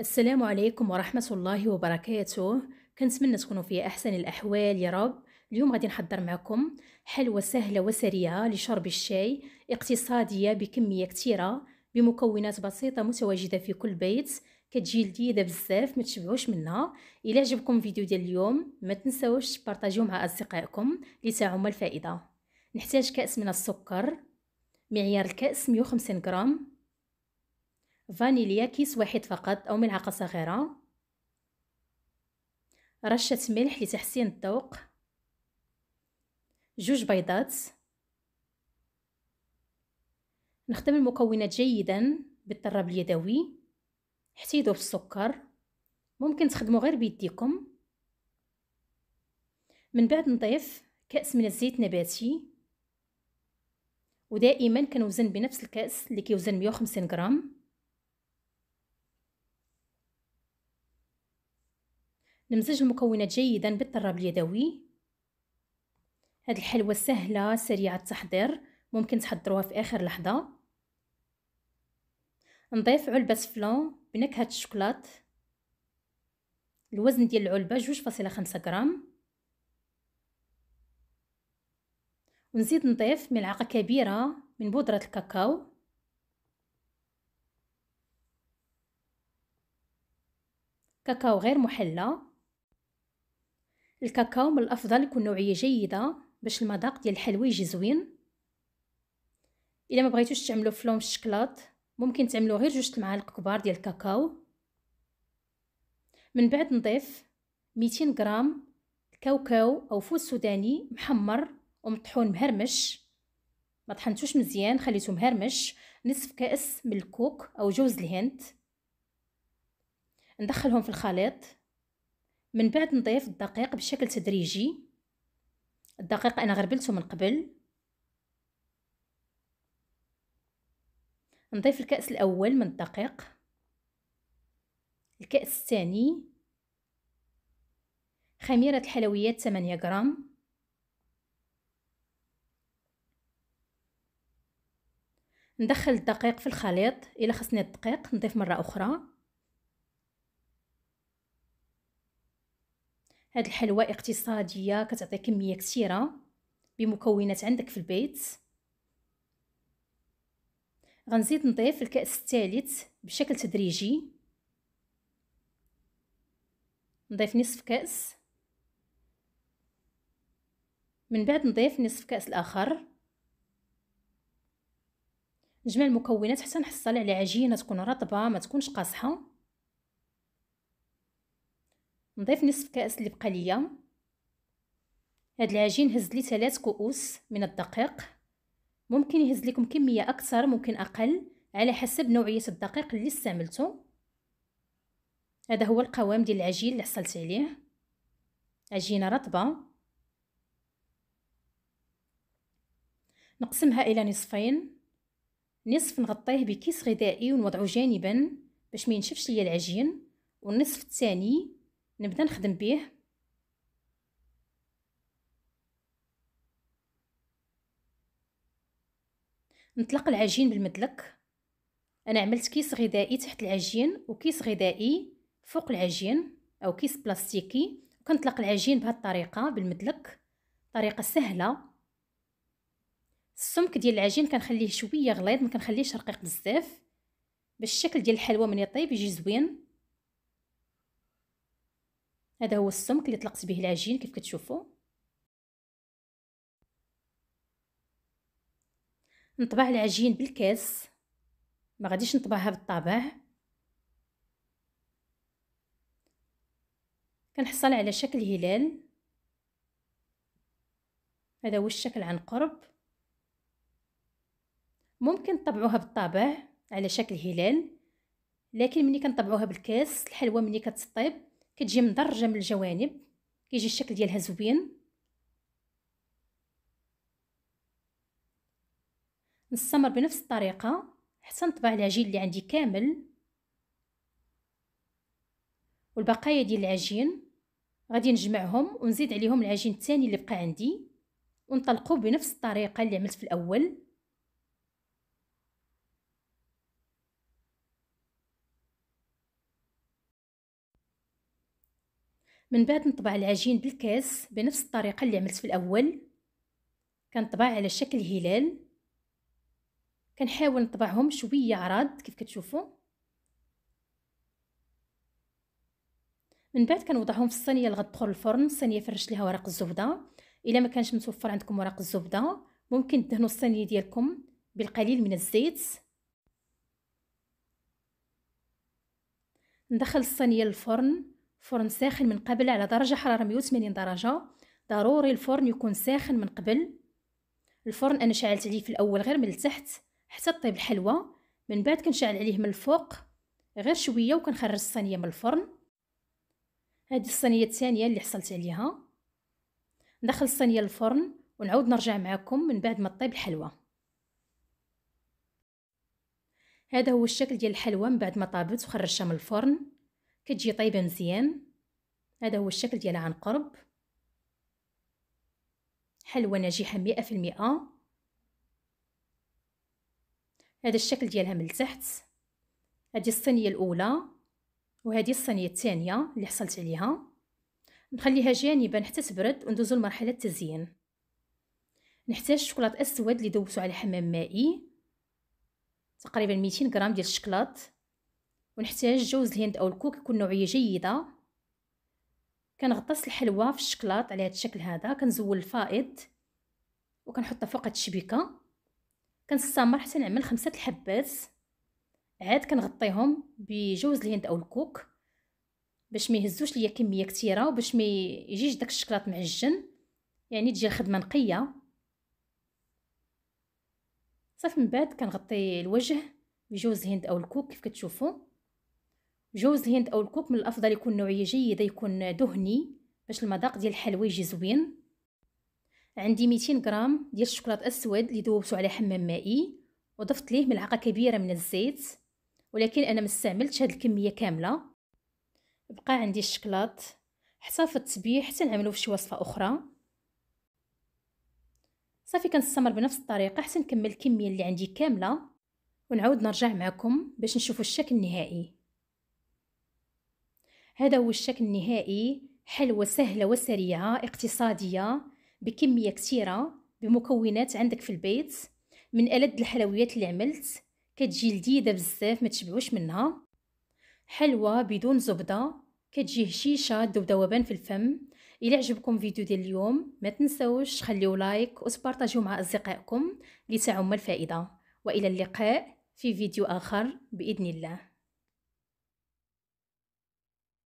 السلام عليكم ورحمة الله وبركاته كنتمنى تكونوا في أحسن الأحوال يا رب اليوم غادي نحضر معكم حلوى سهلة وسريعة لشرب الشاي اقتصادية بكمية كثيرة بمكونات بسيطة متواجدة في كل بيت كتجي لذيذة بزاف ما تشبعوش منها إلا عجبكم فيديو ديال اليوم ما تنسوش بارتاجيو مع أصدقائكم لتعم الفائدة نحتاج كأس من السكر معيار الكأس 150 غرام فانيليا كيس واحد فقط أو ملعقة صغيرة رشة ملح لتحسين الذوق جوج بيضات نخدم المكونات جيدا بالطراب اليدوي حتى يذوب السكر ممكن تخدمو غير بيديكم من بعد نضيف كأس من الزيت نباتي ودائما كنوزن بنفس الكأس اللي كيوزن 150 غرام نمزج المكونات جيدا بالطراب اليدوي هاد الحلوى سهلة سريعة التحضير ممكن تحضروها في آخر لحظة نضيف علبة فلون بنكهة الشوكولات الوزن ديال العلبة جوج فاصلة خمسة غرام ونزيد نضيف ملعقة كبيرة من بودرة الكاكاو كاكاو غير محلى الكاكاو من الافضل يكون نوعيه جيده باش المذاق ديال الحلوى يجي زوين الا ما بغيتوش تعملوا فلون الشكلاط ممكن تعملوا غير جوج المعالق كبار ديال الكاكاو من بعد نضيف 200 غرام كاوكاو او فول سوداني محمر ومطحون مهرمش ما طحنتوش مزيان خليته مهرمش نصف كاس من الكوك او جوز الهند ندخلهم في الخليط من بعد نضيف الدقيق بشكل تدريجي الدقيق انا غربلته من قبل نضيف الكأس الأول من الدقيق الكأس الثاني خميرة الحلويات 8 غرام ندخل الدقيق في الخليط إلا خصني الدقيق نضيف مرة أخرى هاد الحلوى اقتصاديه كتعطي كميه كثيره بمكونات عندك في البيت غنزيد نضيف الكأس الثالث بشكل تدريجي نضيف نصف كأس من بعد نضيف نصف كأس الآخر نجمع المكونات حتى نحصل على عجينة تكون رطبة ما تكونش قاصحة نضيف نصف كأس اللي بقى ليا هاد العجين هز لي ثلاث كؤوس من الدقيق ممكن يهز لكم كميه اكثر ممكن اقل على حسب نوعيه الدقيق اللي استعملتو هذا هو القوام ديال العجين اللي حصلت عليه عجينه رطبه نقسمها الى نصفين نصف نغطيه بكيس غذائي ونوضعو جانبا باش ما ينشفش ليا العجين والنصف الثاني نبدا نخدم بيه نطلق العجين بالمدلك انا عملت كيس غذائي تحت العجين وكيس غذائي فوق العجين او كيس بلاستيكي وكنطلق العجين بهذه الطريقه بالمدلك طريقه سهله السمك ديال العجين كنخليه شويه غليظ ما كنخليهش رقيق بزاف باش الشكل ديال الحلوى من يطيب يجي زوين هذا هو السمك اللي طلقت به العجين كيف كتشوفوا نطبع العجين بالكاس ما غاديش نطبعها بالطابع كنحصل على شكل هلال هذا هو الشكل عن قرب ممكن نطبعوها بالطابع على شكل هلال لكن ملي كنطبعوها بالكاس الحلوى ملي كتطيب كتجي مدرجه من الجوانب كيجي الشكل ديالها زوين نستمر بنفس الطريقه حتى نطبع العجين اللي عندي كامل والبقايا ديال العجين غادي نجمعهم ونزيد عليهم العجين الثاني اللي بقى عندي ونطلقوه بنفس الطريقه اللي عملت في الاول من بعد نطبع العجين بالكاس بنفس الطريقة اللي عملت في الأول كنطبع على شكل هلال كنحاول نطبعهم شوية عراض كيف كتشوفوا من بعد كنوضعهم في الصينية اللي غتدخل الفرن الصينية فرش ليها ورق الزبدة الا ما كانش متوفر عندكم ورق الزبدة ممكن تدهنوا الصينية ديالكم بالقليل من الزيت ندخل الصينية للفرن فرن ساخن من قبل على درجة حرارة 180 درجة ضروري الفرن يكون ساخن من قبل الفرن انا شعلت عليه في الاول غير من التحت حتى طيب الحلوى من بعد كنشعل عليه من الفوق غير شويه وكنخرج الصينيه من الفرن هذه الصينيه الثانيه اللي حصلت عليها ندخل الصينيه للفرن ونعود نرجع معكم من بعد ما طيب الحلوى هذا هو الشكل ديال الحلوى من بعد ما طابت وخرجتها من الفرن كتجي طيبة مزيان هذا هو الشكل ديالها عن قرب حلوه ناجحه مئة في المئة هذا الشكل ديالها من التحت هذه الصينيه الاولى وهذه الصينيه الثانيه اللي حصلت عليها نخليها جانبا حتى تبرد وندوزو لمرحله التزيين نحتاج شوكولاط اسود اللي دوبتو على حمام مائي تقريبا ميتين غرام ديال الشكلاط ونحتاج جوز الهند او الكوك يكون نوعيه جيده كنغطس الحلوه في الشكلاط على هذا الشكل هذا كنزول الفائض وكنحطها فوق هاد الشبيكه كنستمر حتى نعمل خمسه الحبات عاد كنغطيهم بجوز الهند او الكوك باش ما يهزوش ليا كميه كثيره وباش ما يجيش داك الشكلاط معجن يعني تجي الخدمه نقيه صافي من بعد كنغطي الوجه بجوز الهند او الكوك كيف كتشوفوا جوز الهند او الكوك من الافضل يكون نوعيه جيده يكون دهني باش المذاق ديال الحلوى يجي زوين عندي 200 غرام ديال الشوكولاط اسود اللي ذوبته على حمام مائي وضفت ليه ملعقه كبيره من الزيت ولكن انا ما استعملتش هذه الكميه كامله بقى عندي الشوكولاط حتى في التبييع حتى نعملو فشي وصفه اخرى صافي كنستمر بنفس الطريقه حتى نكمل الكميه اللي عندي كامله ونعاود نرجع معكم باش نشوفوا الشكل النهائي هذا هو الشكل النهائي حلوة سهلة وسريعة اقتصادية بكمية كثيرة بمكونات عندك في البيت من ألد الحلويات اللي عملت كتجي لذيذة بزاف ما تشبعوش منها حلوة بدون زبدة كتجي هشيشة ذوبان في الفم إلا عجبكم فيديو ديال اليوم ما تنسوش خليو لايك وتبارطاجيو مع أصدقائكم لتعم الفائدة وإلى اللقاء في فيديو آخر بإذن الله